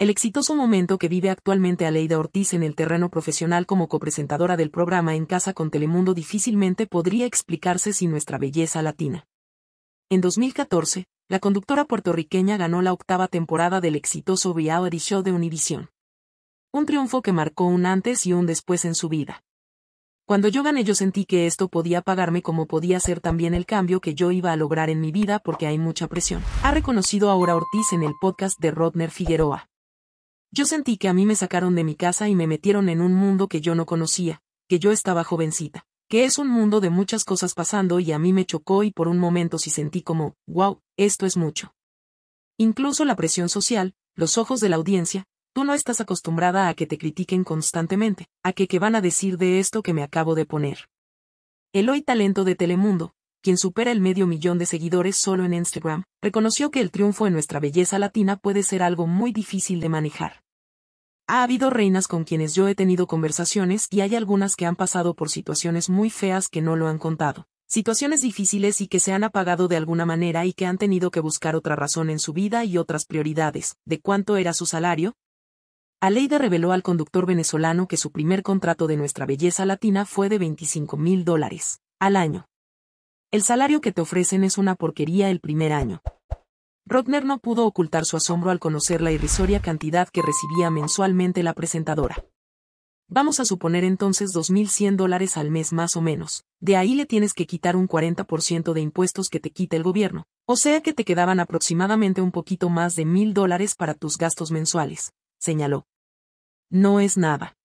El exitoso momento que vive actualmente Aleida Ortiz en el terreno profesional como copresentadora del programa En Casa con Telemundo difícilmente podría explicarse sin nuestra belleza latina. En 2014, la conductora puertorriqueña ganó la octava temporada del exitoso reality show de Univision. Un triunfo que marcó un antes y un después en su vida. Cuando yo gané yo sentí que esto podía pagarme como podía ser también el cambio que yo iba a lograr en mi vida porque hay mucha presión. Ha reconocido ahora Ortiz en el podcast de Rodner Figueroa. Yo sentí que a mí me sacaron de mi casa y me metieron en un mundo que yo no conocía, que yo estaba jovencita, que es un mundo de muchas cosas pasando y a mí me chocó y por un momento sí sentí como, wow, esto es mucho. Incluso la presión social, los ojos de la audiencia, tú no estás acostumbrada a que te critiquen constantemente, a que qué van a decir de esto que me acabo de poner. El hoy talento de Telemundo, quien supera el medio millón de seguidores solo en Instagram, reconoció que el triunfo en nuestra belleza latina puede ser algo muy difícil de manejar. Ha habido reinas con quienes yo he tenido conversaciones y hay algunas que han pasado por situaciones muy feas que no lo han contado, situaciones difíciles y que se han apagado de alguna manera y que han tenido que buscar otra razón en su vida y otras prioridades, de cuánto era su salario, Aleida reveló al conductor venezolano que su primer contrato de nuestra belleza latina fue de 25 mil dólares al año, el salario que te ofrecen es una porquería el primer año. Rodner no pudo ocultar su asombro al conocer la irrisoria cantidad que recibía mensualmente la presentadora. Vamos a suponer entonces 2.100 dólares al mes más o menos. De ahí le tienes que quitar un 40% de impuestos que te quita el gobierno. O sea que te quedaban aproximadamente un poquito más de 1.000 dólares para tus gastos mensuales, señaló. No es nada.